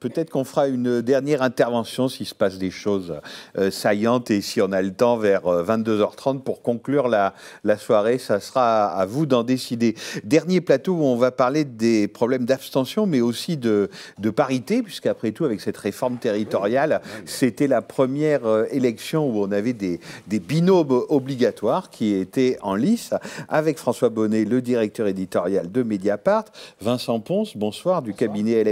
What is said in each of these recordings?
Peut-être qu'on fera une dernière intervention s'il se passe des choses euh, saillantes et si on a le temps vers 22h30 euh, pour conclure la, soirée. Ça sera à vous d'en décider. Dernier plateau où on va parler des problèmes d'abstention mais aussi de, de parité puisqu'après tout avec cette réforme territoriale, c'était la première euh, élection où on avait des, binômes obligatoires qui étaient en lice avec François Bonnet, le directeur éditorial de Mediapart, Vincent Ponce, bonsoir, du cabinet cabinet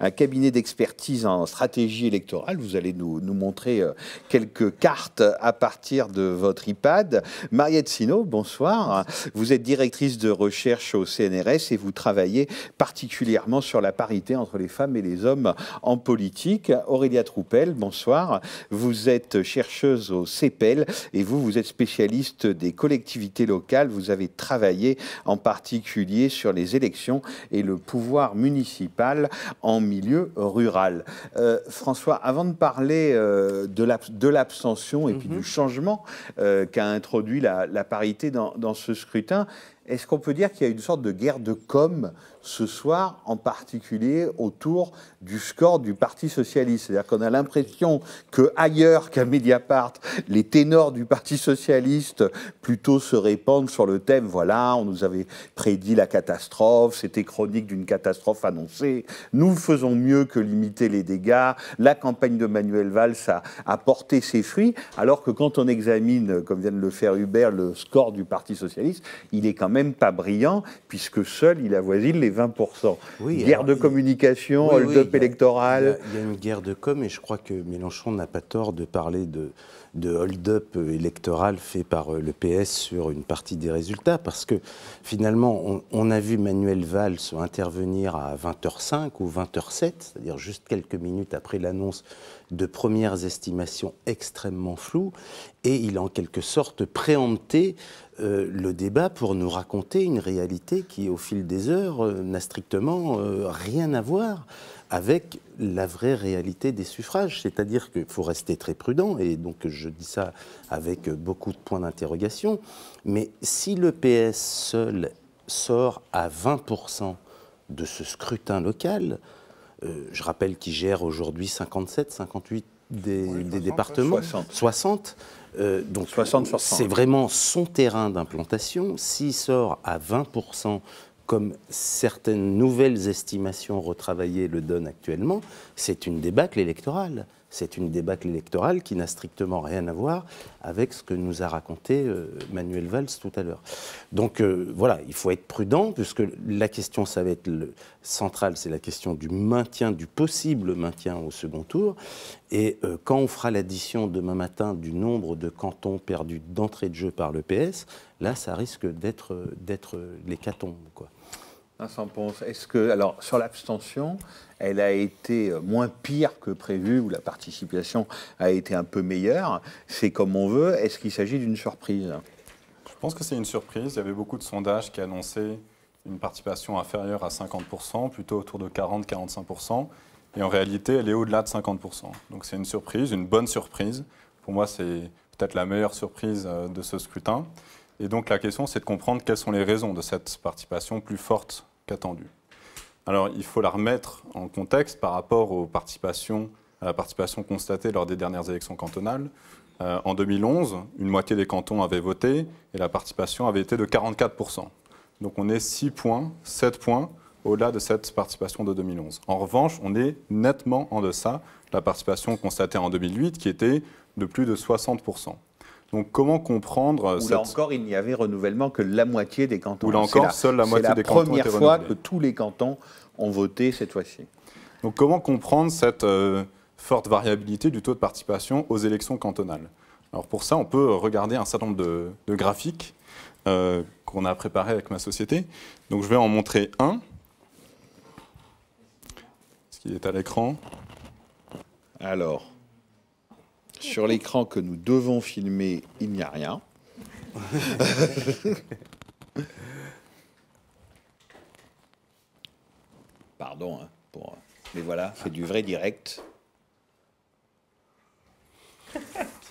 un cabinet d'expertise en stratégie électorale. Vous allez nous, nous montrer euh, quelques cartes à partir de votre iPad. Mariette Sino, bonsoir. Vous êtes directrice de recherche au CNRS et vous travaillez particulièrement sur la parité entre les femmes et les hommes en politique. Aurélia Troupel, bonsoir. Vous êtes chercheuse au CEPEL et vous, vous êtes spécialiste des collectivités locales. Vous avez travaillé en particulier sur les élections et le pouvoir municipal en milieu rural. Euh, François, avant de parler euh, de l'abstention et puis mhm. du changement euh, qu'a introduit la, parité dans, dans ce scrutin, est-ce qu'on peut dire qu'il y a une sorte de guerre de com ce soir, en particulier autour du score du Parti socialiste. C'est-à-dire qu'on a l'impression que ailleurs qu'à Mediapart, les ténors du Parti socialiste plutôt se répandent sur le thème. Voilà, on nous avait prédit la catastrophe, c'était chronique d'une catastrophe annoncée. Nous faisons mieux que limiter les dégâts. La campagne de Manuel Valls a, a porté ses fruits, alors que quand on examine, comme vient de le faire Hubert, le score du Parti socialiste, il est quand même pas brillant puisque seul il avoisine les 20%. guerre de communication, le hold-up électoral. Il y, a une guerre de com, et je crois que Mélenchon n'a pas tort de parler de, de hold-up électoral fait par euh, le PS sur une partie des résultats, parce que finalement, on, a vu Manuel Valls intervenir à 20h05 ou 20h07, c'est-à-dire juste quelques minutes après l'annonce de premières estimations extrêmement floues, et il a en quelque sorte préempté euh, le débat pour nous raconter une réalité qui, au fil des heures, euh, n'a strictement rien à voir avec la vraie réalité des suffrages. C'est-à-dire qu'il faut rester très prudent, et donc je dis ça avec beaucoup de points d'interrogation, mais si le PS seul sort à 20% de ce scrutin local, euh, je rappelle qu'il gère aujourd'hui 57, 58 des, des départements, 60. Euh, donc c'est vraiment son terrain d'implantation. S'il sort à 20% comme certaines nouvelles estimations retravaillées le donnent actuellement, c'est une débâcle électorale. C'est une débâcle électorale qui n'a strictement rien à voir avec ce que nous a raconté euh, Manuel Valls tout à l'heure. Donc euh, voilà, il faut être prudent, puisque la question, ça va être centrale, c'est la question du maintien, du possible maintien au second tour. Et euh, quand on fera l'addition demain matin du nombre de cantons perdus d'entrée de jeu par le PS, là, ça risque d'être l'hécatombe. Quoi est-ce que, alors, sur l'abstention, elle a été euh, moins pire que prévu, ou la participation a été un peu meilleure C'est comme on veut. Est-ce qu'il s'agit d'une surprise Je pense que c'est une surprise. Il y avait beaucoup de sondages qui annonçaient une participation inférieure à 50%, plutôt autour de 40-45%. Et en réalité, elle est au-delà de 50%. Donc c'est une surprise, une bonne surprise. Pour moi, c'est peut-être la meilleure surprise euh, de ce scrutin. Et donc la question, c'est de comprendre quelles sont les raisons de cette participation plus forte qu'attendue. Alors il faut la remettre en contexte par rapport à la participation constatée lors des dernières élections cantonales. Euh, en 2011, une moitié des cantons avaient voté et la participation avait été de 44%. Donc on est 6 points, 7 points au-delà de cette participation de 2011. En revanche, on est nettement en deçà de la participation constatée en 2008 qui était de plus de 60%. Donc comment comprendre là encore, il n'y avait renouvellement que la moitié des cantons. Ou là encore, seule la moitié des cantons. C'est la première fois que tous les cantons ont voté cette fois-ci. Donc comment comprendre cette euh, forte variabilité du taux de participation aux élections cantonales Alors pour ça, on peut regarder un certain nombre de, graphiques euh, qu'on a préparés avec ma société. Donc je vais en montrer un. Est-ce qu'il est à l'écran Alors. Sur l'écran que nous devons filmer, il n'y a rien. Pardon, hein, mais voilà, c'est du vrai direct.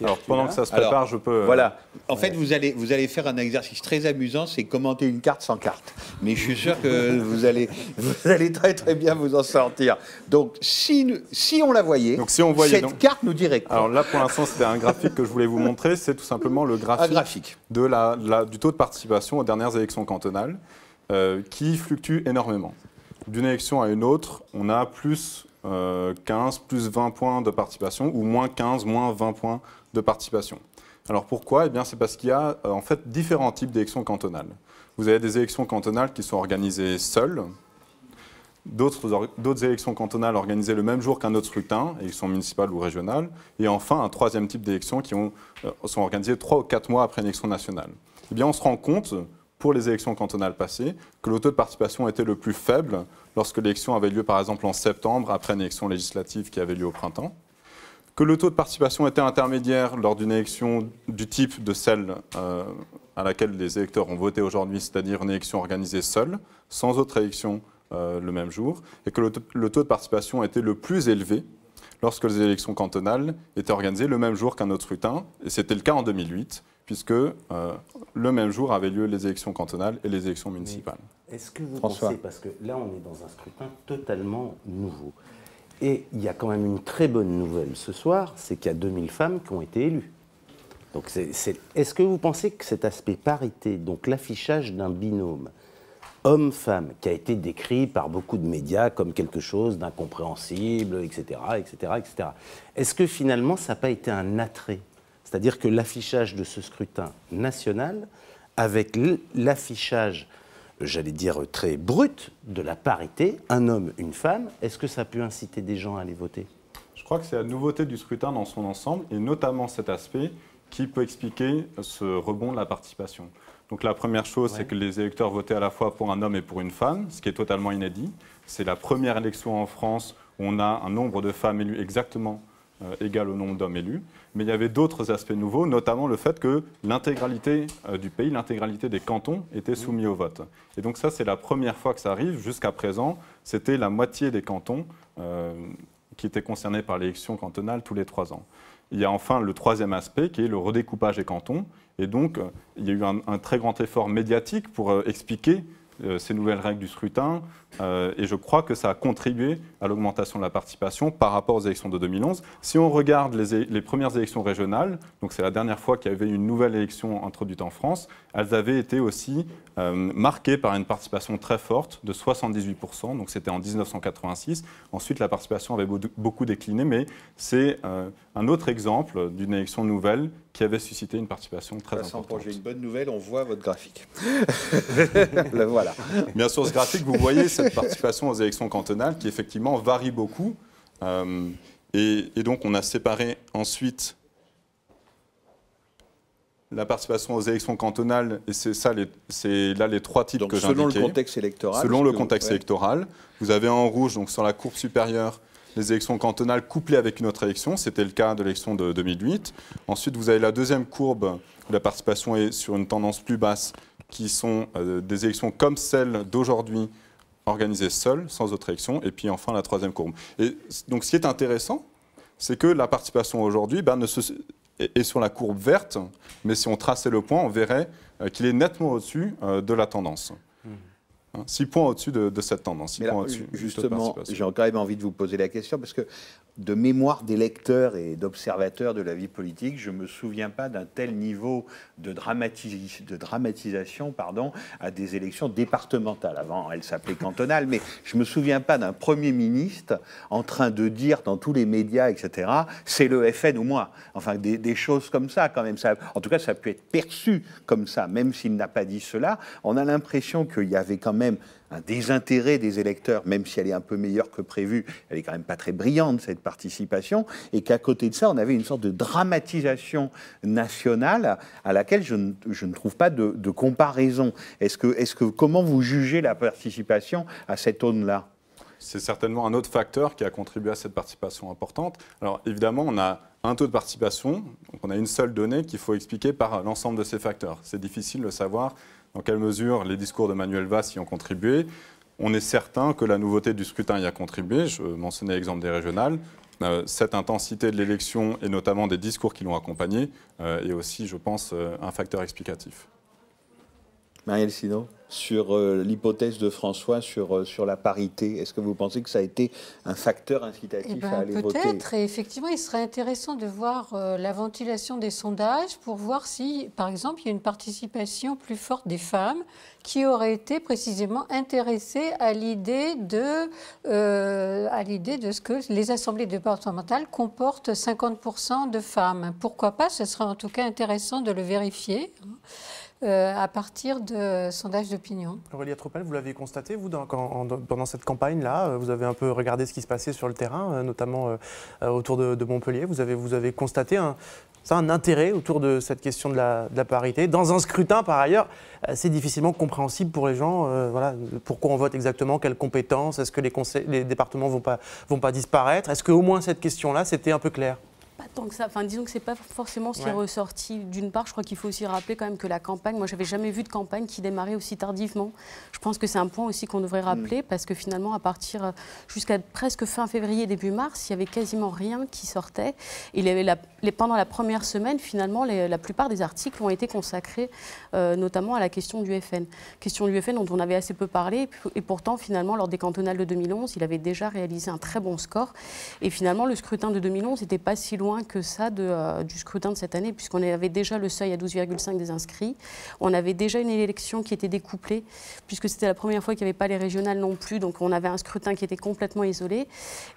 Alors, pendant que ça se prépare, je peux. Euh, voilà. En fait, vous allez, vous allez faire un exercice très amusant, c'est commenter une carte sans carte. Mais je suis sûr que vous allez, vous allez très très bien vous en sortir. Donc, si, si on la voyait, cette carte nous dirait quoi Alors là, pour l'instant, c'était un graphique que je voulais vous montrer. C'est tout simplement le graphique, De, la, la, du taux de participation aux dernières élections cantonales, euh, qui fluctue énormément. D'une élection à une autre, on a plus 15 euh, plus 20 points de participation ou moins 15, moins 20 points de participation. Alors pourquoi eh bien, c'est parce qu'il y a euh, en fait différents types d'élections cantonales. Vous avez des élections cantonales qui sont organisées seules, d'autres élections cantonales organisées le même jour qu'un autre scrutin, élections municipales ou régionales, et enfin un troisième type d'élections qui euh, sont organisées trois ou quatre mois après une élection nationale. Eh bien, on se rend compte pour les élections cantonales passées, que le taux de participation était le plus faible lorsque l'élection avait lieu par exemple en septembre, après une élection législative qui avait lieu au printemps, que le taux de participation était intermédiaire lors d'une élection du type de celle euh, à laquelle les électeurs ont voté aujourd'hui, c'est-à-dire une élection organisée seule, sans autre élection euh, le même jour, et que le, taux de participation était le plus élevé lorsque les élections cantonales étaient organisées le même jour qu'un autre scrutin, et c'était le cas en 2008, puisque euh, le même jour avaient lieu les élections cantonales et les élections municipales. Est-ce que vous pensez, parce que là on est dans un scrutin totalement nouveau, et il y a quand même une très bonne nouvelle ce soir, c'est qu'il y a 2000 femmes qui ont été élues. Donc est-ce que vous pensez que cet aspect parité, donc l'affichage d'un binôme, homme-femme, qui a été décrit par beaucoup de médias comme quelque chose d'incompréhensible, etc., etc., etc. Est-ce que finalement, ça n'a pas été un attrait c'est-à-dire que l'affichage de ce scrutin national, avec l'affichage, j'allais dire très brut, de la parité, un homme, une femme, est-ce que ça a pu inciter des gens à aller voter Je crois que c'est la nouveauté du scrutin dans son ensemble, et notamment cet aspect qui peut expliquer ce rebond de la participation. Donc la première chose, c'est que les électeurs votaient à la fois pour un homme et pour une femme, ce qui est totalement inédit. C'est la première élection en France où on a un nombre de femmes élues exactement euh, égal au nombre d'hommes élus. Mais il y avait d'autres aspects nouveaux, notamment le fait que l'intégralité euh, du pays, l'intégralité des cantons était soumis au vote. Et donc ça, c'est la première fois que ça arrive. Jusqu'à présent, c'était la moitié des cantons euh, qui étaient concernés par l'élection cantonale tous les trois ans. Il y a enfin le troisième aspect qui est le redécoupage des cantons. Et donc, il y a eu un, très grand effort médiatique pour expliquer euh, ces nouvelles règles du scrutin. Euh, et je crois que ça a contribué à l'augmentation de la participation par rapport aux élections de 2011. Si on regarde les, premières élections régionales, donc c'est la dernière fois qu'il y avait une nouvelle élection introduite en France, elles avaient été aussi euh, marquées par une participation très forte de 78%, donc c'était en 1986. Ensuite, la participation avait beaucoup décliné, mais c'est un autre exemple d'une élection nouvelle qui avait suscité une participation très Vincent, importante. J'ai une bonne nouvelle, on voit votre graphique. voilà. Bien sûr, ce graphique, vous voyez cette participation aux élections cantonales qui effectivement varie beaucoup. Euh, et, donc, on a séparé ensuite la participation aux élections cantonales, et c'est ça, c'est là les trois titres que j'ai Selon le contexte électoral. Selon le contexte électoral, vous avez en rouge, donc sur la courbe supérieure, les élections cantonales couplées avec une autre élection. C'était le cas de l'élection de 2008. Ensuite, vous avez la deuxième courbe où la participation est sur une tendance plus basse, qui sont euh, des élections comme celles d'aujourd'hui, organisées seules, sans autre élection. Et puis enfin, la troisième courbe. Et donc, ce qui est intéressant, c'est que la participation aujourd'hui ben, sur la courbe verte, mais si on traçait le point, on verrait euh, qu'il est nettement au-dessus euh, de la tendance. 6 points au-dessus de, cette tendance. justement, j'ai quand même envie de vous poser la question parce que de mémoire des lecteurs et d'observateurs de la vie politique, je ne me souviens pas d'un tel niveau de, dramatisation à des élections départementales. Avant, elles s'appelaient cantonales, mais je ne me souviens pas d'un Premier ministre en train de dire dans tous les médias, etc., c'est le FN ou moi. Enfin, des, choses comme ça, quand même. Ça, en tout cas, ça a pu être perçu comme ça, même s'il n'a pas dit cela. On a l'impression qu'il y avait quand même un désintérêt des électeurs, même si elle est un peu meilleure que prévu, elle est quand même pas très brillante, cette participation, et qu'à côté de ça, on avait une sorte de dramatisation nationale à laquelle je ne, trouve pas de, comparaison. Est-ce que, est que, comment vous jugez la participation à cette aune-là c'est certainement un autre facteur qui a contribué à cette participation importante. Alors évidemment, on a un taux de participation, donc on a une seule donnée qu'il faut expliquer par l'ensemble de ces facteurs. C'est difficile de savoir dans quelle mesure les discours de Manuel Valls y ont contribué. On est certain que la nouveauté du scrutin y a contribué. Je mentionnais l'exemple des régionales. Euh, cette intensité de l'élection et notamment des discours qui l'ont accompagné euh, est aussi, je pense, euh, un facteur explicatif. Marielle Sinon sur euh, l'hypothèse de François sur, euh, sur la parité Est-ce que vous pensez que ça a été un facteur incitatif eh à ben, aller peut voter Peut-être, et effectivement, il serait intéressant de voir euh, la ventilation des sondages pour voir si, par exemple, il y a une participation plus forte des femmes qui auraient été précisément intéressées à l'idée de, à l'idée de ce que les assemblées départementales comportent 50% de femmes. Pourquoi pas Ce serait en tout cas intéressant de le vérifier. Hein. Euh, à partir de sondages d'opinion. Aurélien Tropel, vous l'avez constaté, vous, pendant cette campagne-là, euh, vous avez un peu regardé ce qui se passait sur le terrain, euh, notamment autour de, Montpellier. Vous avez, vous avez constaté un, intérêt autour de cette question de la, parité. Dans un scrutin, par ailleurs, c'est difficilement compréhensible pour les gens. voilà, pourquoi on vote exactement Quelles compétences Est-ce que les, les départements ne vont pas, vont pas disparaître Est-ce qu'au moins cette question-là, c'était un peu clair pas tant que ça. Enfin, disons que c'est pas forcément ce qui est ressorti. D'une part, je crois qu'il faut aussi rappeler quand même que la campagne, moi, j'avais jamais vu de campagne qui démarrait aussi tardivement. Je pense que c'est un point aussi qu'on devrait mm. rappeler parce que finalement, à partir euh, jusqu'à presque fin février, début mars, il n'y avait quasiment rien qui sortait. Et pendant la première semaine, finalement, la plupart des articles ont été consacrés euh, notamment à la question du FN. Question du FN dont on avait assez peu parlé. Et, et pourtant, finalement, lors des cantonales de 2011, il avait déjà réalisé un très bon score. Et finalement, le scrutin de 2011 n'était pas si loin que ça euh, du scrutin de cette année, puisqu'on avait déjà le seuil à 12,5 des inscrits. On avait déjà une élection qui était découplée, puisque c'était la première fois qu'il n'y avait pas les régionales non plus. Donc on avait un scrutin qui était complètement isolé.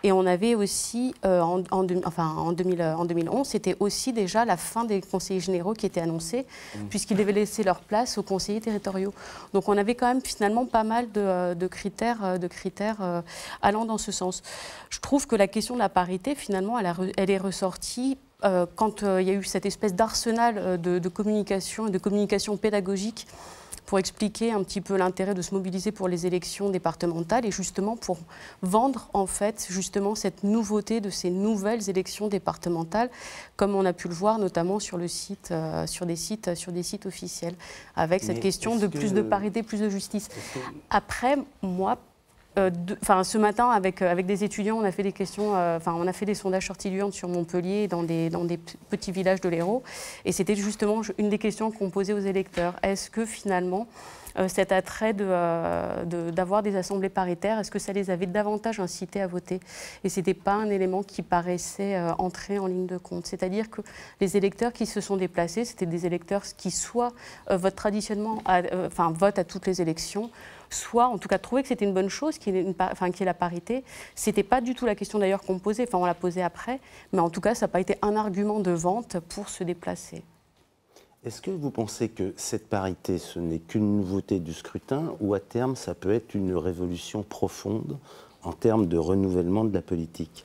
Et on avait aussi, euh, en, enfin, en, 2011, euh, c'était aussi déjà la fin des conseillers généraux qui étaient annoncés mmh. puisqu'ils devaient laisser leur place aux conseillers territoriaux. Donc on avait quand même finalement pas mal de, critères, de critères allant dans ce sens. Je trouve que la question de la parité, finalement, elle est ressortie euh, quand euh, il y a eu cette espèce d'arsenal euh, de, communication et de communication pédagogique pour expliquer un petit peu l'intérêt de se mobiliser pour les élections départementales et justement pour vendre en fait justement cette nouveauté de ces nouvelles élections départementales, comme on a pu le voir notamment sur le site, sur des sites, sur des sites officiels, avec cette question de plus de parité, plus de justice. Après, moi euh, enfin, ce matin, avec, euh, avec des étudiants, on a fait des questions, euh, enfin, on a fait des sondages sortiluants sur Montpellier, dans des, dans des petits villages de l'Hérault. Et c'était justement une des questions qu'on posait aux électeurs. Est-ce que finalement, cet attrait d'avoir des assemblées paritaires, est-ce que ça les avait davantage incités à voter Et ce n'était pas un élément qui paraissait entrer en ligne de compte. C'est-à-dire que les électeurs qui se sont déplacés, c'était des électeurs qui soit votent traditionnellement, enfin votent à toutes les élections, soit en tout cas trouver que c'était une bonne chose, qui y, la parité. Ce n'était pas du tout la question d'ailleurs qu'on posait, enfin on l'a posée après, mais en tout cas ça n'a pas été un argument de vente pour se déplacer. Est-ce que vous pensez que cette parité, ce n'est qu'une nouveauté du scrutin ou à terme ça peut être une révolution profonde en termes de renouvellement de la politique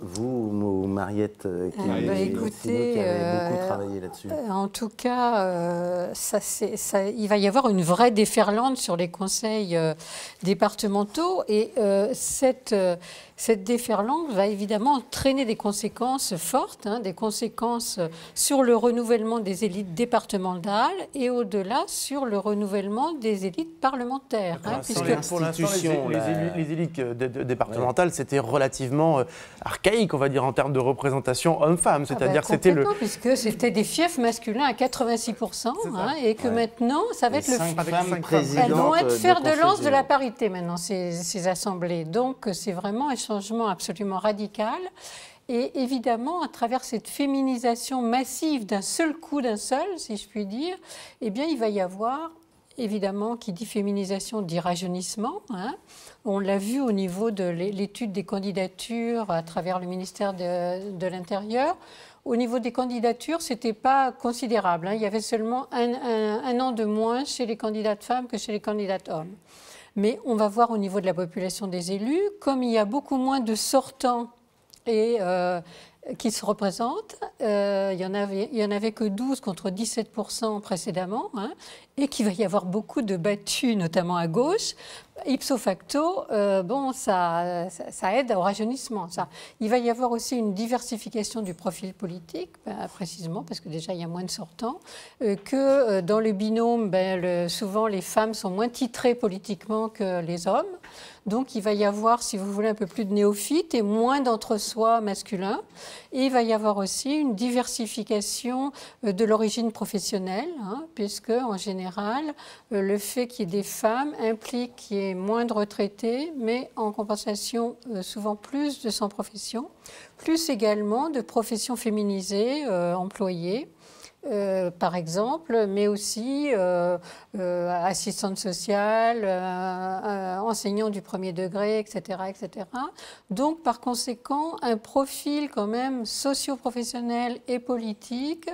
vous, Mariette, euh, qui, avez ah, bah, euh, beaucoup travaillé là-dessus euh, En tout cas, ça, ça, il va y avoir une vraie déferlante sur les conseils départementaux et cette cette déferlante va évidemment entraîner des conséquences fortes, hein, des conséquences sur le renouvellement des élites départementales et au-delà sur le renouvellement des élites parlementaires. Hein, puisque pour l'instant, les, élites euh, départementales, c'était relativement euh, archaïque, on va dire, en termes de représentation homme-femme. Ah ben, C'est-à-dire que c'était le. Puisque c'était des fiefs masculins à 86%, hein, et que maintenant, ça va être le. Femmes Elles vont être faire de, lance de la parité maintenant, ces, ces assemblées. Donc, c'est vraiment changement absolument radical. Et évidemment, à travers cette féminisation massive d'un seul coup, d'un seul, si je puis dire, eh bien, il va y avoir, évidemment, qui dit féminisation dit rajeunissement. Hein. On l'a vu au niveau de l'étude des candidatures à travers le ministère de, l'Intérieur. Au niveau des candidatures, ce n'était pas considérable. Hein. Il y avait seulement un, an de moins chez les candidates femmes que chez les candidats hommes. Mais on va voir au niveau de la population des élus, comme il y a beaucoup moins de sortants et euh, qui se représentent. Euh, il n'y en, avait, y en avait que 12 contre 17% précédemment, hein, et qu'il va y avoir beaucoup de battus, notamment à gauche, ipso facto, euh, bon, ça, aide au rajeunissement. Ça. Il va y avoir aussi une diversification du profil politique, ben, précisément parce que déjà il y a moins de sortants, euh, que euh, dans le binôme, ben, souvent les femmes sont moins titrées politiquement que les hommes. Donc il va y avoir, si vous voulez, un peu plus de néophytes et moins d'entre-soi masculins. Et il va y avoir aussi une diversification de l'origine professionnelle, hein, puisque en général, le fait qu'il y ait des femmes implique qu'il y ait moins de retraités, mais en compensation euh, souvent plus de sans profession, plus également de professions féminisées, euh, employées. Euh, par exemple, mais aussi assistantes sociales, assistante du premier degré, etc., etc. Donc, par conséquent, un profil quand même socio-professionnel et politique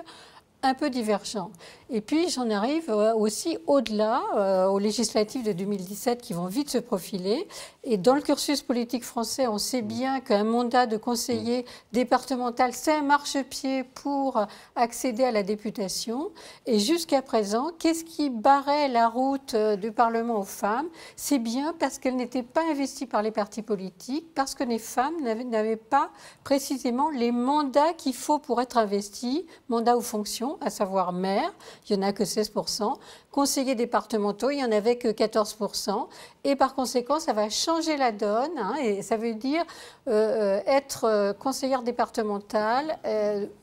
un peu divergent. Et puis j'en arrive euh, aussi au-delà, euh, aux législatives de 2017 qui vont vite se profiler. Et dans le cursus politique français, on sait bien qu'un mandat de conseiller départemental, c'est un marchepied pour accéder à la députation. Et jusqu'à présent, qu'est-ce qui barrait la route euh, du Parlement aux femmes C'est bien parce qu'elles n'étaient pas investies par les partis politiques, parce que les femmes n'avaient pas précisément les mandats qu'il faut pour être investies, mandats ou fonctions, à savoir maire il n'y en a que 16%. Conseillers départementaux, il n'y en avait que 14%. Et par conséquent, ça va changer la donne. Hein, et ça veut dire euh, euh, être euh, conseillère départementale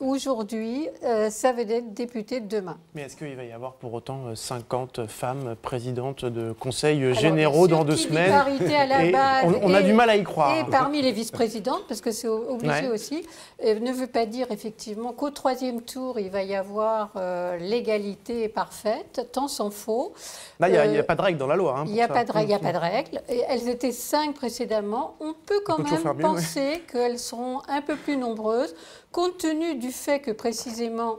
aujourd'hui, ça veut dire être députée demain. Mais est-ce qu'il va y avoir pour autant 50 femmes présidentes de conseils généraux dans deux semaines à on, a du mal à y croire. Et parmi les vice-présidentes, parce que c'est obligé aussi, ne veut pas dire effectivement qu'au troisième tour, il va y avoir l'égalité est parfaite, tant s'en faut. il n'y a, euh, pas de règle dans la loi. Hein, il n'y a, pas de règle, mm. pas de elles étaient cinq précédemment. On peut quand même penser qu'elles seront un peu plus nombreuses, compte tenu du fait que précisément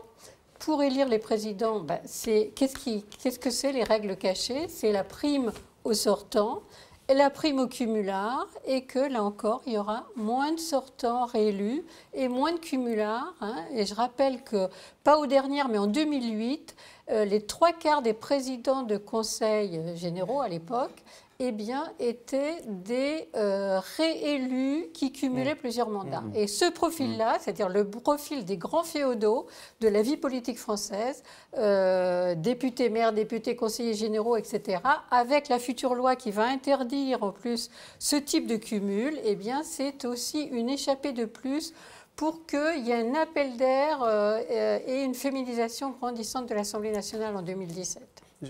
pour élire les présidents, ben, c'est qu'est-ce, qu'est-ce que c'est les règles cachées C'est la prime aux sortants la prime au cumular et que là encore il y aura moins de sortants réélus et moins de cumulards. Hein. Et je rappelle que, pas aux dernières, mais en 2008, euh, les trois quarts des présidents de conseils euh, généraux à l'époque eh bien, étaient des euh, réélus qui cumulaient mmh. plusieurs mandats. Mmh. Et ce profil-là, mmh. c'est-à-dire le profil des grands féodaux de la vie politique française, euh, députés, maires, députés, conseillers généraux, etc., avec la future loi qui va interdire en plus ce type de cumul, eh bien, c'est aussi une échappée de plus pour qu'il y ait un appel d'air euh, et une féminisation grandissante de l'Assemblée nationale en 2017.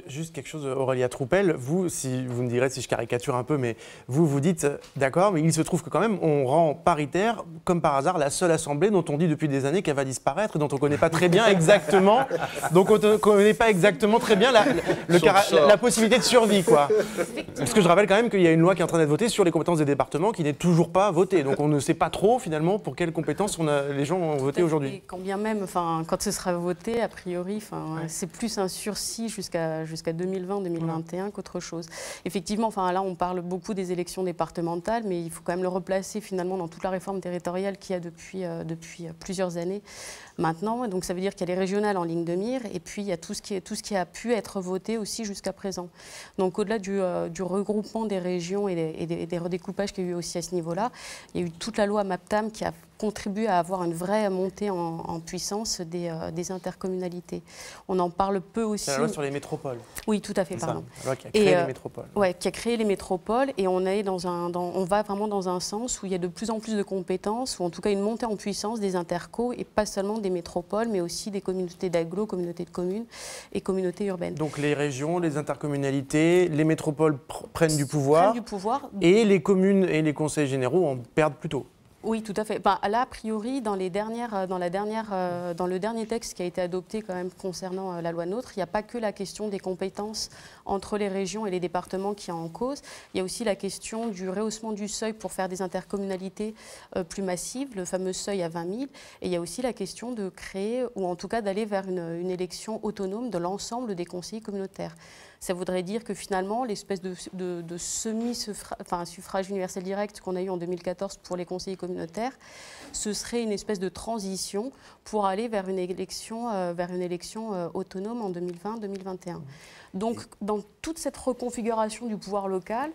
Juste quelque chose, Aurélia Troupel, vous, si vous me direz si je caricature un peu, mais vous vous dites, euh, d'accord, mais il se trouve que quand même, on rend paritaire, comme par hasard, la seule assemblée dont on dit depuis des années qu'elle va disparaître, dont on ne connaît pas très bien exactement, donc on connaît pas exactement très bien la, possibilité de survie, quoi. Parce que je rappelle quand même qu'il y a une loi qui est en train d'être votée sur les compétences des départements qui n'est toujours pas votée, donc on ne sait pas trop finalement pour quelles compétences les gens ont voté aujourd'hui. Quand bien même, quand ce sera voté, a priori, c'est plus un sursis jusqu'à jusqu'à 2020-2021 qu'autre chose. Effectivement, enfin là, on parle beaucoup des élections départementales, mais il faut quand même le replacer finalement dans toute la réforme territoriale qu'il y a depuis, euh, depuis euh, plusieurs années maintenant. Donc ça veut dire qu'il y a les régionales en ligne de mire et puis il y a tout ce qui, est, tout ce qui a pu être voté aussi jusqu'à présent. Donc au-delà du, euh, regroupement des régions et des, redécoupages qu'il y a eu aussi à ce niveau-là, il y a eu toute la loi MAPTAM qui a contribué à avoir une vraie montée en, puissance euh, des, intercommunalités. On en parle peu aussi. La loi sur les métropoles. Oui, tout à fait, pardon. la loi qui a créé les euh, métropoles. Ouais, qui a créé les métropoles et on, est dans un, on va vraiment dans un sens où il y a de plus en plus de compétences, ou en tout cas une montée en puissance des interco, et pas seulement des métropoles, mais aussi des communautés d'agglos, communautés de communes et communautés urbaines. Donc les régions, les intercommunalités, les métropoles prennent du pouvoir. Prennent du pouvoir. Et les communes et les conseils généraux en perdent plutôt. Oui, tout à fait. Bah, là, a priori, dans, euh, la dernière, euh, dans le dernier texte qui a été adopté quand même concernant euh, la loi NOTRe, il n'y a pas que la question des compétences entre les régions et les départements qui est en cause. Il y a aussi la question du rehaussement du seuil pour faire des intercommunalités plus massives, le fameux seuil à 20 000. Et il y a aussi la question de créer, ou en tout cas d'aller vers une, une élection autonome de l'ensemble des conseillers communautaires ça voudrait dire que finalement, l'espèce de, semi-suffrage universel direct qu'on a eu en 2014 pour les conseillers communautaires, ce serait une espèce de transition pour aller vers une élection, euh, vers une élection euh, autonome en 2020-2021. Donc, dans toute cette reconfiguration du pouvoir local,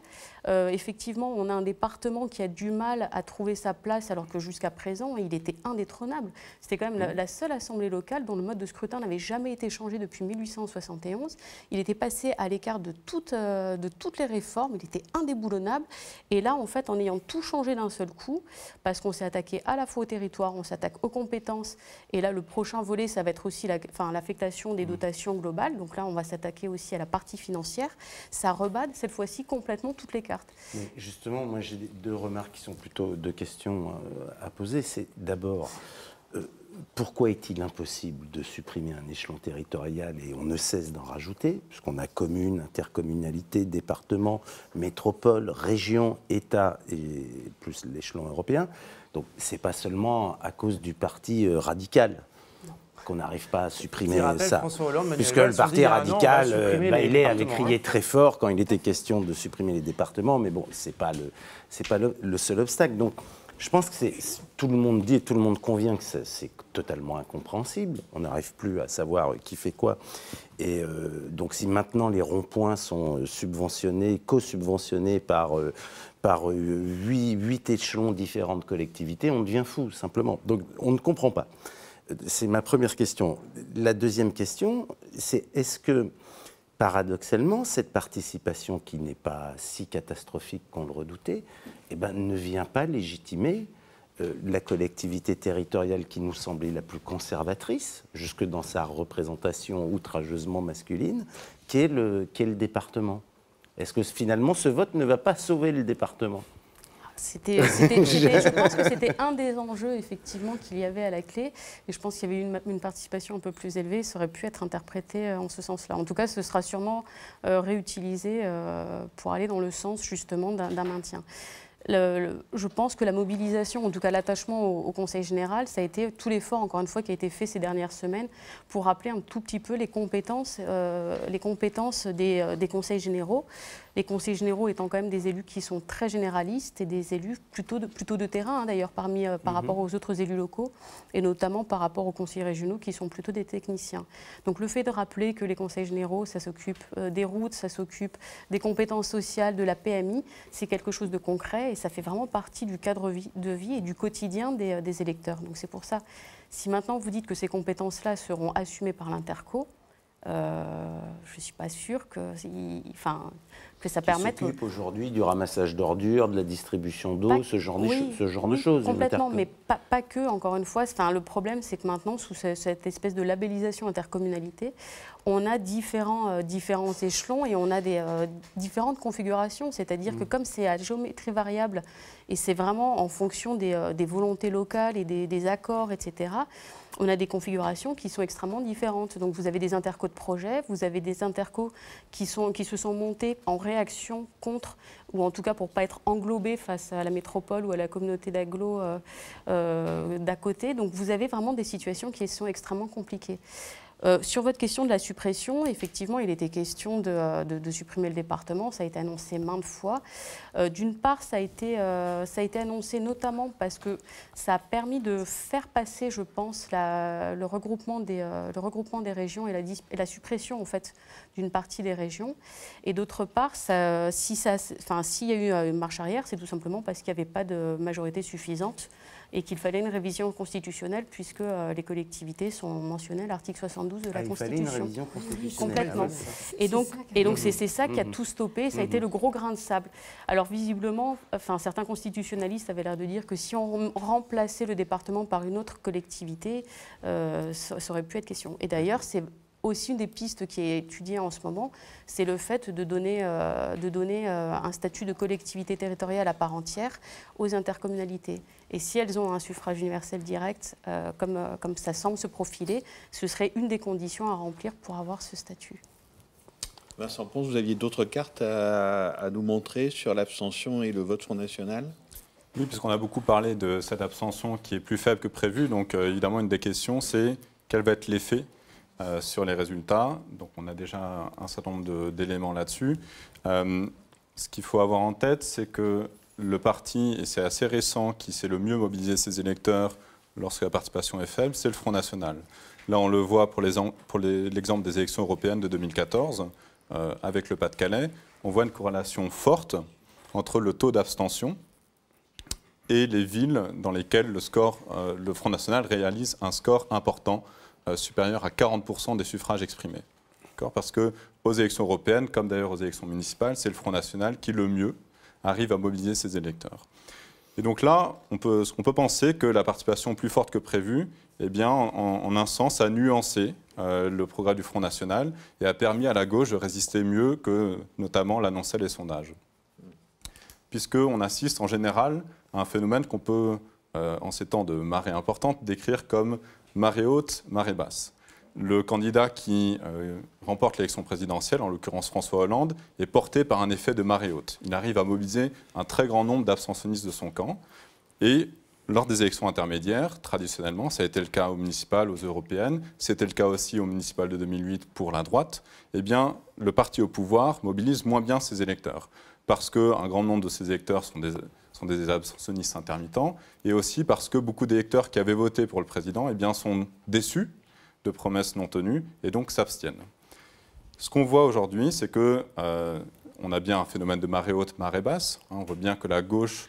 euh, effectivement, on a un département qui a du mal à trouver sa place, alors que jusqu'à présent, il était indétrônable. C'était quand même la, mmh. seule assemblée locale dont le mode de scrutin n'avait jamais été changé depuis 1871. Il était passé à l'écart euh, de, toutes les réformes, il était indéboulonnable. Et là, en fait, en ayant tout changé d'un seul coup, parce qu'on s'est attaqué à la fois au territoire, on s'attaque aux compétences, et là, le prochain volet, ça va être aussi l'affectation des mmh. dotations globales. Donc là, on va s'attaquer aussi à la partie financière, ça rebade cette fois-ci complètement toutes les cartes. justement, moi j'ai deux remarques qui sont plutôt deux questions euh, à poser. C'est d'abord, euh, pourquoi est-il impossible de supprimer un échelon territorial et on ne cesse d'en rajouter, puisqu'on a communes, intercommunalités, départements, métropoles, régions, État et plus l'échelon européen. Donc ce n'est pas seulement à cause du parti euh, radical qu'on n'arrive pas à supprimer ça. Puisque le Parti ah radical, euh, bah, il est avait hein. crié très fort quand il était question de supprimer les départements, mais bon, ce n'est pas, le, pas le, seul obstacle. Donc, je pense que tout le monde dit, tout le monde convient que c'est totalement incompréhensible. On n'arrive plus à savoir qui fait quoi. Et euh, donc, si maintenant les ronds-points sont euh, subventionnés, co-subventionnés par, par huit, huit échelons différentes collectivités, on devient fou, simplement. Donc, on ne comprend pas c'est ma première question. La deuxième question, c'est est-ce que, paradoxalement, cette participation qui n'est pas si catastrophique qu'on le redoutait, eh ben, ne vient pas légitimer euh, la collectivité territoriale qui nous semblait la plus conservatrice, jusque dans sa représentation outrageusement masculine, qu'est est le département Est-ce que finalement ce vote ne va pas sauver le département c'était, euh, je pense que c'était un des enjeux effectivement qu'il y avait à la clé, et je pense qu'il y avait une, une participation un peu plus élevée, ça aurait pu être interprété euh, en ce sens-là. En tout cas, ce sera sûrement euh, réutilisé pour aller dans le sens justement d'un maintien. je pense que la mobilisation, en tout cas l'attachement au, Conseil général, ça a été tout l'effort, encore une fois, qui a été fait ces dernières semaines pour rappeler un tout petit peu les compétences, les compétences des, conseils généraux les conseils généraux étant quand même des élus qui sont très généralistes et des élus plutôt de, plutôt de terrain, hein, d'ailleurs, parmi, euh, par mhm. rapport aux autres élus locaux, et notamment par rapport aux conseils régionaux qui sont plutôt des techniciens. Donc le fait de rappeler que les conseils généraux, ça s'occupe euh, des routes, ça s'occupe des compétences sociales, de la PMI, c'est quelque chose de concret et ça fait vraiment partie du cadre de vie et du quotidien des, euh, des électeurs. Donc c'est pour ça, si maintenant vous dites que ces compétences-là seront assumées par l'Interco, je ne suis pas sûre que... Enfin, que ça permette. aujourd'hui du ramassage d'ordures, de la distribution d'eau, ce genre, de, ce choses. Complètement, mais pas, que, encore une fois. Enfin, le problème, c'est que maintenant, sous cette espèce de labellisation intercommunalité, on a différents, euh, échelons et on a des, euh, différentes configurations. C'est-à-dire que mm. comme c'est à géométrie variable et c'est vraiment en fonction des, euh, volontés locales et des, accords, etc., on a des configurations qui sont extrêmement différentes. Donc vous avez des intercos de projet, vous avez des intercos qui, qui se sont montés en réaction contre, ou en tout cas pour ne pas être englobé face à la métropole ou à la communauté d'agglo euh, euh, d'à côté. Donc vous avez vraiment des situations qui sont extrêmement compliquées. Euh, sur votre question de la suppression, effectivement, il était question de, euh, supprimer le département. Ça a été annoncé maintes fois. Euh, d'une part, ça a, été, annoncé notamment parce que ça a permis de faire passer, je pense, le, regroupement des, regroupement des régions et la, suppression, en fait, d'une partie des régions. Et d'autre part, si s'il y a eu une marche arrière, c'est tout simplement parce qu'il n'y avait pas de majorité suffisante et qu'il fallait une révision constitutionnelle puisque euh, les collectivités sont mentionnées à l'article 72 de la Constitution. Ah, – il Constitution. Fallait une révision constitutionnelle. Complètement. Ah, et donc, et donc c'est ça qui a mm-hmm. tout stoppé. Ça a mm-hmm. été le gros grain de sable. Alors visiblement, enfin certains constitutionnalistes avaient l'air de dire que si on remplaçait le département par une autre collectivité, euh, ça, ça aurait pu être question. Et d'ailleurs, c'est aussi une des pistes qui est étudiée en ce moment, c'est le fait de donner, euh, de donner euh, un statut de collectivité territoriale à part entière aux intercommunalités. Et si elles ont un suffrage universel direct, euh, comme, comme ça semble se profiler, ce serait une des conditions à remplir pour avoir ce statut. Vincent Ponce, vous aviez d'autres cartes à, nous montrer sur l'abstention et le vote Front National Oui, puisqu'on a beaucoup parlé de cette abstention qui est plus faible que prévu. Donc évidemment, une des questions, c'est quel va être l'effet euh, sur les résultats. Donc on a déjà un certain nombre d'éléments là-dessus. Euh, ce qu'il faut avoir en tête, c'est que le parti, et c'est assez récent, qui sait le mieux mobiliser ses électeurs lorsque la participation est faible, c'est le Front National. Là, on le voit pour l'exemple des élections européennes de 2014, euh, avec le Pas-de-Calais, on voit une corrélation forte entre le taux d'abstention et les villes dans lesquelles le Front National réalise un score important euh, supérieur à 40% des suffrages exprimés. Parce que aux élections européennes, comme d'ailleurs aux élections municipales, c'est le Front National qui, le mieux, arrive à mobiliser ses électeurs. Et donc là, on peut, penser que la participation plus forte que prévue, eh bien, en, un sens, a nuancé euh, le progrès du Front National et a permis à la gauche de résister mieux que, notamment, l'annonçaient les sondages. Puisqu'on assiste en général à un phénomène qu'on peut, euh, en ces temps de marée importante, décrire comme marée haute, marée basse. Le candidat qui euh, remporte l'élection présidentielle, en l'occurrence François Hollande, est porté par un effet de marée haute. Il arrive à mobiliser un très grand nombre d'abstentionnistes de son camp. Et lors des élections intermédiaires, traditionnellement, ça a été le cas aux municipales, aux européennes, c'était le cas aussi aux municipales de 2008 pour la droite, eh bien, le parti au pouvoir mobilise moins bien ses électeurs. Parce qu'un grand nombre de ses électeurs sont des, sont des abstentionnistes intermittents, et aussi parce que beaucoup d'électeurs qui avaient voté pour le président eh bien, sont déçus de promesses non tenues et donc s'abstiennent. Ce qu'on voit aujourd'hui, c'est que euh, on a bien un phénomène de marée haute, marée basse. Hein. on voit bien que la gauche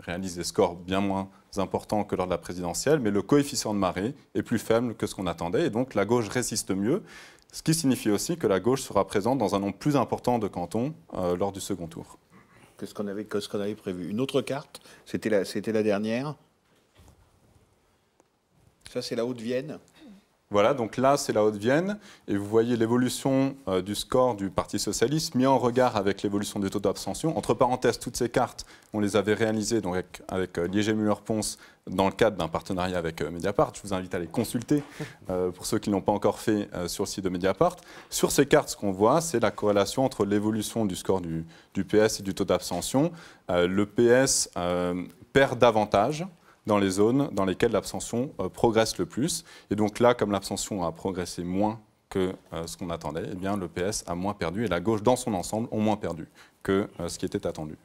réalise des scores bien moins importants que lors de la présidentielle, mais le coefficient de marée est plus faible que ce qu'on attendait, et donc la gauche résiste mieux, ce qui signifie aussi que la gauche sera présente dans un nombre plus important de cantons euh, lors du second tour quest ce qu'on avait, avait prévu. Une autre carte, c'était la, c'était la dernière. Ça, c'est la Haute-Vienne. Voilà, donc là, c'est la Haute-Vienne, et vous voyez l'évolution euh, du score du Parti socialiste mis en regard avec l'évolution du taux d'abstention. Entre parenthèses, toutes ces cartes, on les avait réalisées avec, Liège euh, Muller-Pons dans le cadre d'un partenariat avec euh, Mediapart. Je vous invite à les consulter euh, pour ceux qui ne l'ont pas encore fait sur le site de Mediapart. Sur ces cartes, ce qu'on voit, c'est la corrélation entre l'évolution du score du, PS et du taux d'abstention. le PS perd davantage dans les zones dans lesquelles l'abstention euh, progresse le plus. Et donc là, comme l'abstention a progressé moins que euh, ce qu'on attendait, eh bien, le a moins perdu et la gauche dans son ensemble ont moins perdu que euh, ce qui était attendu.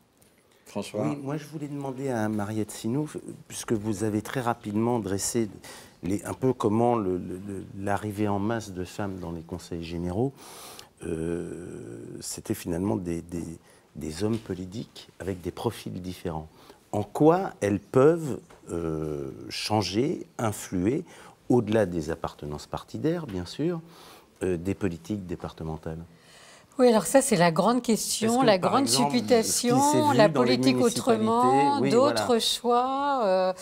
François Moi, je voulais demander à Mariette Sinou, puisque vous avez très rapidement dressé un peu comment l'arrivée en masse de femmes dans les conseils généraux, c'était finalement des hommes politiques avec des profils différents. En quoi elles peuvent euh, changer, influer, au-delà des appartenances partidaires, bien sûr, euh, des politiques départementales oui, alors ça, c'est la grande question, la grande supputation, la politique autrement, d'autres choix. Euh,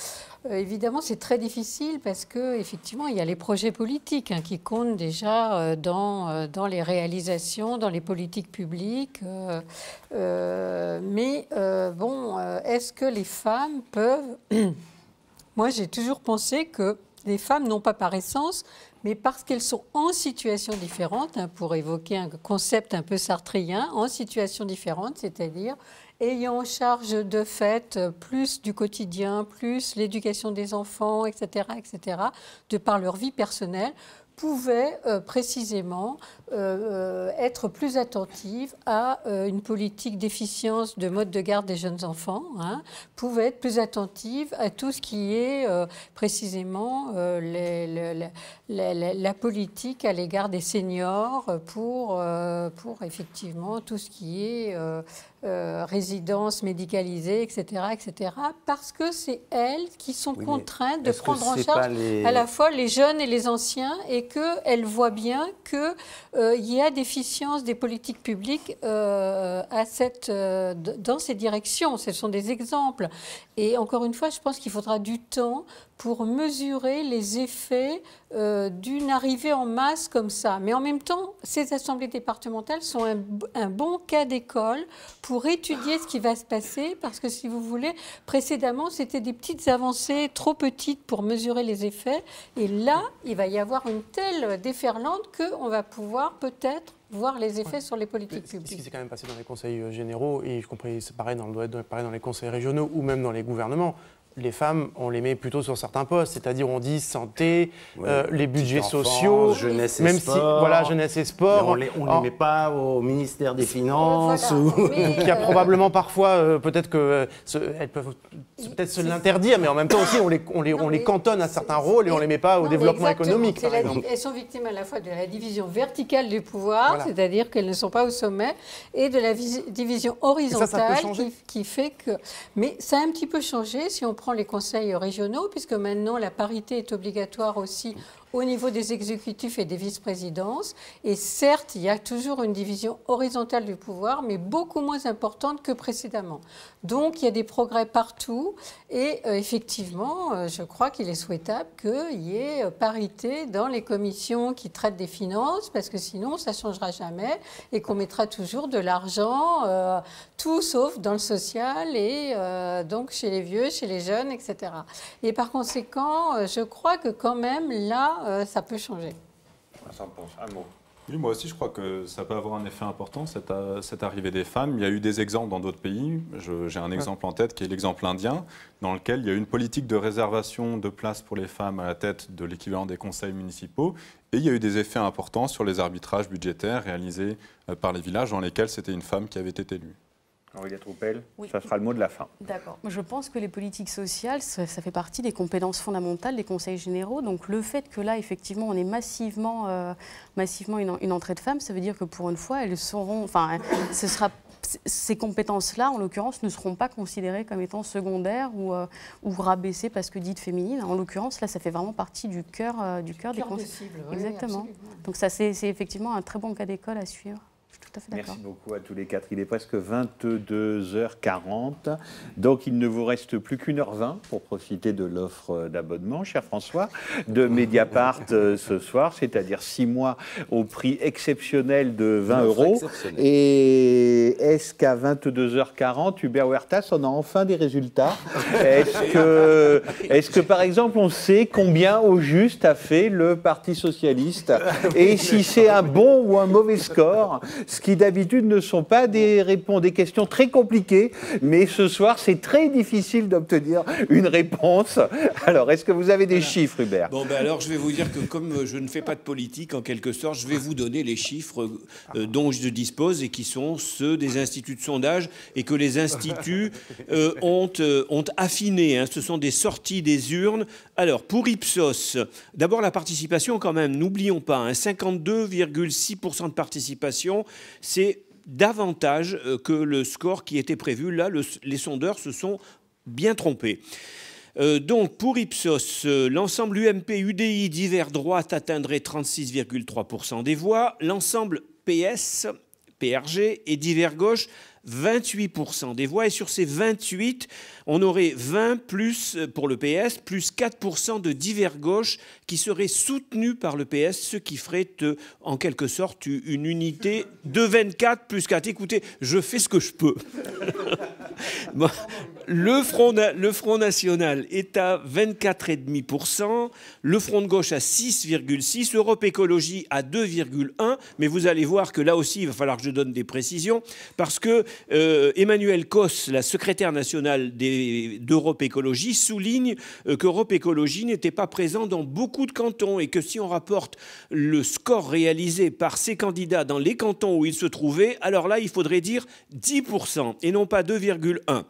euh, évidemment, c'est très difficile parce que effectivement, il y a les projets politiques hein, qui comptent déjà euh, euh, dans, les réalisations, dans les politiques publiques. mais bon, est-ce que les femmes peuvent Moi, j'ai toujours pensé que les femmes, non pas par essence, mais parce qu'elles sont en situation différente, hein, pour évoquer un concept un peu sartrien, en situation différente, c'est-à-dire ayant en charge de fait plus du quotidien, plus l'éducation des enfants, etc., etc., de par leur vie personnelle, pouvaient euh, précisément euh, euh, être plus attentive à une politique d'efficience de mode de garde des jeunes enfants, Pouvait hein, pouvaient être plus attentive à tout ce qui est précisément la politique à l'égard des seniors pour, pour effectivement tout ce qui est euh, résidences médicalisées, etc., etc., parce que c'est elles qui sont contraintes de prendre en charge à la fois les jeunes et les anciens, et qu'elles voient bien qu'il euh, y a déficience des politiques publiques euh, à cette, dans ces directions. Ce sont des exemples. Et encore une fois, je pense qu'il faudra du temps pour mesurer les effets d'une arrivée en masse comme ça. Mais en même temps, ces assemblées départementales sont un, un bon cas d'école pour pour étudier ce qui va se passer, parce que si vous voulez, précédemment, c'était des petites avancées trop petites pour mesurer les effets. Et là, il va y avoir une telle déferlante qu'on va pouvoir peut-être voir les effets sur les politiques publiques. Ce qui s'est quand même passé dans les conseils euh, généraux, et je comprends, c'est pareil dans, le, pareil dans les conseils régionaux ou même dans les gouvernements, les femmes, on les met plutôt sur certains postes, c'est-à-dire on dit santé, euh, les budgets sociaux, jeunesse et même sport, si voilà jeunesse et sport, on ne les, met pas au ministère des Finances ou... il y a probablement parfois euh, peut-être que euh, elles peuvent peut-être se l'interdire, mais en même temps aussi on les on les, on les cantonne à certains rôles et on les met pas au développement économique. Par Elles sont victimes à la fois de la division verticale du pouvoir, c'est-à-dire qu'elles ne sont pas au sommet, et de la division horizontale qui, fait que. Mais ça a un petit peu changé si on les conseils régionaux, puisque maintenant la parité est obligatoire aussi au niveau des exécutifs et des vice-présidences. Et certes, il y a toujours une division horizontale du pouvoir, mais beaucoup moins importante que précédemment. Donc, il y a des progrès partout. Et euh, effectivement, euh, je crois qu'il est souhaitable qu'il y ait euh, parité dans les commissions qui traitent des finances, parce que sinon, ça ne changera jamais et qu'on mettra toujours de l'argent, tout sauf dans le social et donc chez les vieux, chez les jeunes, etc. Et par conséquent, je crois que quand même, là, euh, ça peut changer. Ça pense, un mot. Oui, moi aussi, je crois que ça peut avoir un effet important, cette, euh, cette arrivée des femmes. Il y a eu des exemples dans d'autres pays. J'ai un exemple en tête qui est l'exemple indien, dans lequel il y a eu une politique de réservation de places pour les femmes à la tête de l'équivalent des conseils municipaux. Et il y a eu des effets importants sur les arbitrages budgétaires réalisés euh, par les villages dans lesquels c'était une femme qui avait été élue. Henri Troupel, ça sera le mot de la fin. D'accord. Je pense que les politiques sociales, ça, fait partie des compétences fondamentales des conseils généraux. Donc le fait que là, effectivement, on est massivement, euh, massivement une, entrée de femmes, ça veut dire que pour une fois, elles seront, enfin, ce sera ces compétences-là, en l'occurrence, ne seront pas considérées comme étant secondaires ou, euh, ou rabaissées parce que dites féminines. En l'occurrence, là, ça fait vraiment partie du cœur, euh, du, du cœur des, conseils. Exactement. Donc ça, c'est effectivement un très bon cas d'école à suivre. Merci beaucoup à tous les quatre. Il est presque 22h40. Donc, il ne vous reste plus qu'une heure vingt pour profiter de l'offre d'abonnement, cher François, de Mediapart euh, ce soir, c'est-à-dire six mois au prix exceptionnel de 20 euros. Et est-ce qu'à 22h40, Hubert Huertas, on a enfin des résultats Est-ce que, est que, par exemple, on sait combien au juste a fait le Parti socialiste Et si c'est un bon ou un mauvais score qui d'habitude ne sont pas des réponses, des questions très compliquées, mais ce soir, c'est très difficile d'obtenir une réponse. Alors, est-ce que vous avez des chiffres, Hubert Bon, ben alors, je vais vous dire que comme euh, je ne fais pas de politique, en quelque sorte, je vais vous donner les chiffres euh, euh, dont je dispose et qui sont ceux des instituts de sondage et que les instituts ont, ont affinés. Hein. Ce sont des sorties des urnes alors, pour Ipsos, d'abord la participation quand même, n'oublions pas, un hein, 52,6% de participation, c'est davantage euh, que le score qui était prévu. Là, les sondeurs se sont bien trompés. Euh, donc pour Ipsos, euh, l'ensemble UMP-UDI divers droite atteindrait 36,3% des voix, l'ensemble PS, PRG et divers gauche 28% des voix. Et sur ces 28, on aurait 20 plus euh, pour le PS, plus 4% de divers gauches qui seraient soutenus par le PS, ce qui ferait euh, en quelque sorte une unité de 24 plus 4. Écoutez, je fais ce que je peux. le, front, National est à 24,5%, le Front de gauche à 6,6%, Europe Écologie à 2,1%, mais vous allez voir que là aussi, il va falloir que je donne des précisions, parce que euh, Emmanuel Cos, la secrétaire nationale des d'Europe Écologie souligne euh, qu'Europe Écologie n'était pas présent dans beaucoup de cantons et que si on rapporte le score réalisé par ces candidats dans les cantons où ils se trouvaient, alors là, il faudrait dire 10% et non pas 2,1%.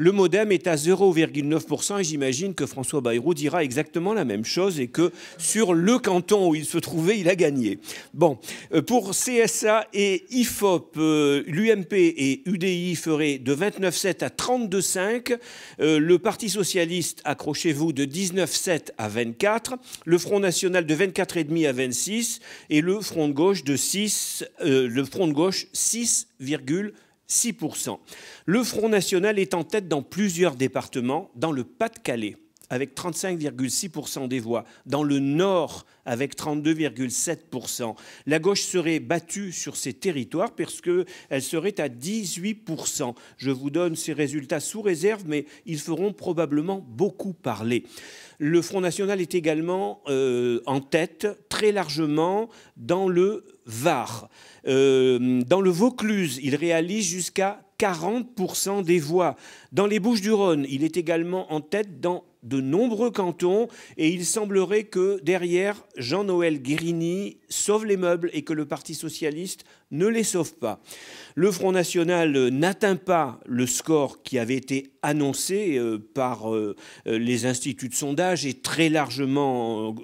Le modem est à 0,9% et j'imagine que François Bayrou dira exactement la même chose et que sur le canton où il se trouvait, il a gagné. Bon, euh, pour CSA et IFOP, euh, l'UMP et UDI feraient de 29,7 à 32,5. Euh, le Parti socialiste, accrochez-vous, de 19,7 à 24. Le Front national de 24,5 à 26 et le Front de gauche de 6, le Front de gauche 6,5. 6%. Le Front National est en tête dans plusieurs départements, dans le Pas-de-Calais avec 35,6% des voix, dans le Nord avec 32,7%. La gauche serait battue sur ces territoires parce qu'elle serait à 18%. Je vous donne ces résultats sous réserve, mais ils feront probablement beaucoup parler. Le Front National est également euh, en tête très largement dans le Var. Euh, dans le Vaucluse, il réalise jusqu'à 40% des voix. Dans les Bouches-du-Rhône, il est également en tête dans de nombreux cantons et il semblerait que derrière Jean-Noël Guérini sauve les meubles et que le Parti socialiste ne les sauve pas. Le Front national n'atteint pas le score qui avait été annoncé euh, par euh, les instituts de sondage et très largement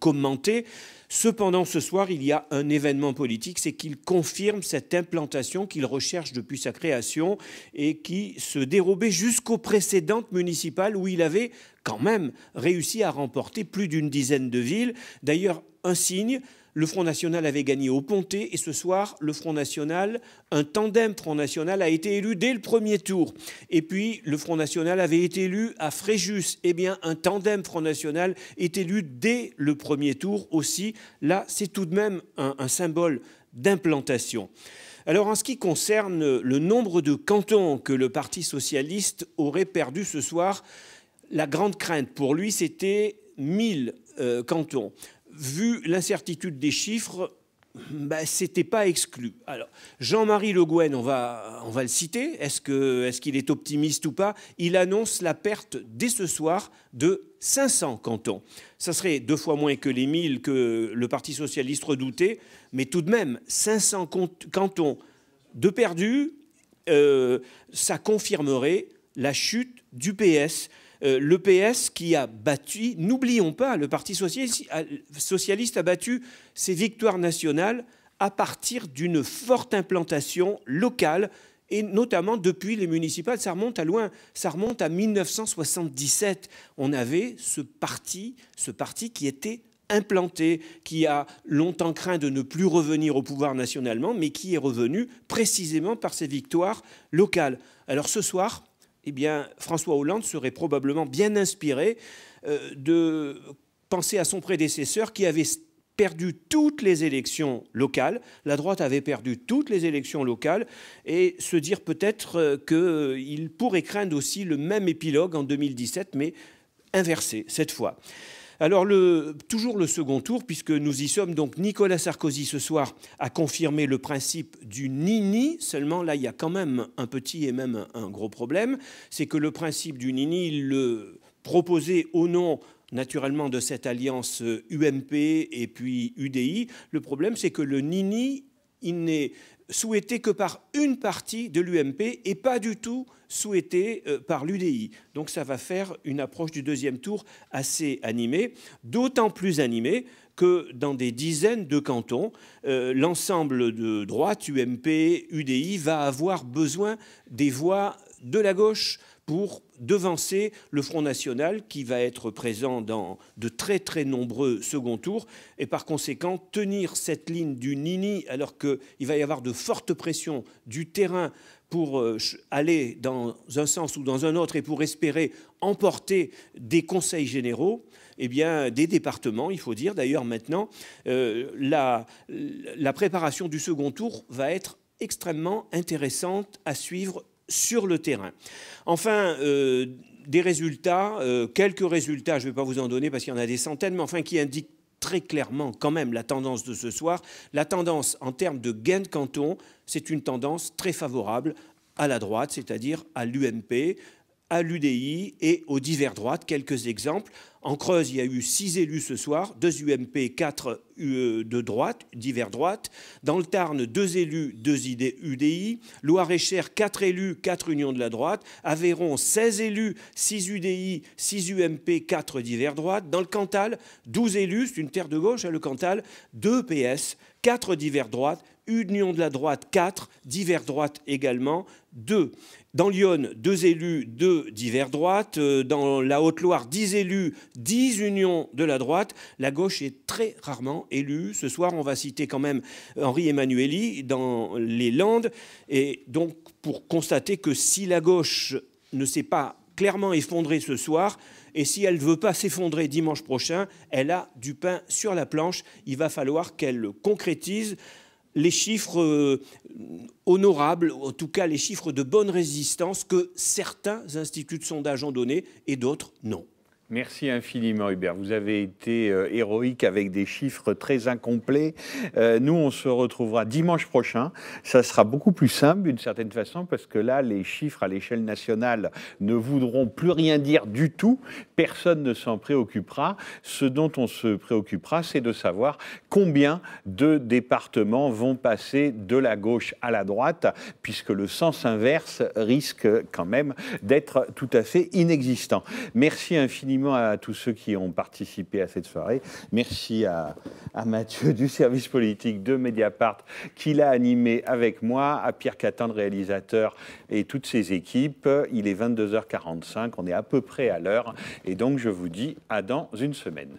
commenté. Cependant, ce soir, il y a un événement politique, c'est qu'il confirme cette implantation qu'il recherche depuis sa création et qui se dérobait jusqu'aux précédentes municipales où il avait quand même réussi à remporter plus d'une dizaine de villes. D'ailleurs, un signe, le Front National avait gagné au Pontet et ce soir, le Front National, un tandem Front National a été élu dès le premier tour. Et puis, le Front National avait été élu à Fréjus. Eh bien, un tandem Front National est élu dès le premier tour aussi. Là, c'est tout de même un, symbole d'implantation. Alors en ce qui concerne le nombre de cantons que le Parti socialiste aurait perdu ce soir, la grande crainte pour lui, c'était 1000 euh, cantons vu l'incertitude des chiffres, ce ben, c'était pas exclu. Alors, Jean-Marie Le Gouen, on va, on va le citer, est-ce qu'il est, est optimiste ou pas Il annonce la perte dès ce soir de 500 cantons. Ça serait deux fois moins que les 1000 que le Parti socialiste redoutait, mais tout de même, 500 cantons de perdus, euh, ça confirmerait la chute du PS. Euh, le PS qui a battu, n'oublions pas, le Parti socialiste a battu ses victoires nationales à partir d'une forte implantation locale et notamment depuis les municipales, ça remonte à loin, ça remonte à 1977. On avait ce parti, ce parti qui était implanté, qui a longtemps craint de ne plus revenir au pouvoir nationalement, mais qui est revenu précisément par ses victoires locales. Alors ce soir, eh bien, François Hollande serait probablement bien inspiré euh, de penser à son prédécesseur qui avait perdu toutes les élections locales, la droite avait perdu toutes les élections locales, et se dire peut-être euh, qu'il euh, pourrait craindre aussi le même épilogue en 2017, mais inversé cette fois. Alors, toujours le second tour, puisque nous y sommes. Donc, Nicolas Sarkozy, ce soir, a confirmé le principe du nini. Seulement, là, il y a quand même un petit et même un gros problème. C'est que le principe du nini, il le proposait au nom naturellement de cette alliance UMP euh, et puis UDI. Le problème, c'est que le Nini, il n'est Souhaité que par une partie de l'UMP et pas du tout souhaité euh, par l'UDI. Donc ça va faire une approche du deuxième tour assez animée, d'autant plus animée que dans des dizaines de cantons, euh, l'ensemble de droite, UMP, UDI, va avoir besoin des voix de la gauche pour devancer le Front National qui va être présent dans de très très nombreux second tours et par conséquent tenir cette ligne du Nini alors qu'il va y avoir de fortes pressions du terrain pour euh, aller dans un sens ou dans un autre et pour espérer emporter des conseils généraux, eh bien, des départements, il faut dire d'ailleurs maintenant, euh, la, la préparation du second tour va être extrêmement intéressante à suivre sur le terrain. Enfin, euh, des résultats, euh, quelques résultats, je ne vais pas vous en donner parce qu'il y en a des centaines, mais enfin qui indiquent très clairement quand même la tendance de ce soir. La tendance en termes de gain de canton, c'est une tendance très favorable à la droite, c'est-à-dire à, à l'UMP, à l'UDI et aux divers droites. Quelques exemples. En Creuse, il y a eu six élus ce soir, 2 UMP, 4 de droite, divers droite. Dans le Tarn, deux élus, deux UDI. Loire-et-Cher, quatre élus, quatre unions de la droite. Aveyron, 16 élus, 6 UDI, 6 UMP, 4 divers droite. Dans le Cantal, 12 élus, c'est une terre de gauche, hein, le Cantal, 2 PS, 4 divers droite, Union de la droite 4, divers droite également 2. Dans l'Yonne, deux élus, deux divers droites. Euh, dans la Haute-Loire, dix élus, dix unions de la droite. La gauche est très rarement élue. Ce soir, on va citer quand même Henri Emmanueli dans les Landes. Et donc, pour constater que si la gauche ne s'est pas clairement effondrée ce soir, et si elle ne veut pas s'effondrer dimanche prochain, elle a du pain sur la planche. Il va falloir qu'elle le concrétise les chiffres euh, honorables, en tout cas les chiffres de bonne résistance que certains instituts de sondage ont donnés et d'autres non. Merci infiniment Hubert. Vous avez été euh, héroïque avec des chiffres très incomplets. Euh, nous, on se retrouvera dimanche prochain. Ça sera beaucoup plus simple d'une certaine façon parce que là, les chiffres à l'échelle nationale ne voudront plus rien dire du tout. Personne ne s'en préoccupera. Ce dont on se préoccupera, c'est de savoir combien de départements vont passer de la gauche à la droite puisque le sens inverse risque quand même d'être tout à fait inexistant. Merci infiniment à tous ceux qui ont participé à cette soirée. Merci à, à Mathieu du service politique de Mediapart qui l'a animé avec moi, à Pierre Catin, le réalisateur, et toutes ses équipes. Il est 22h45, on est à peu près à l'heure. Et donc, je vous dis à dans une semaine.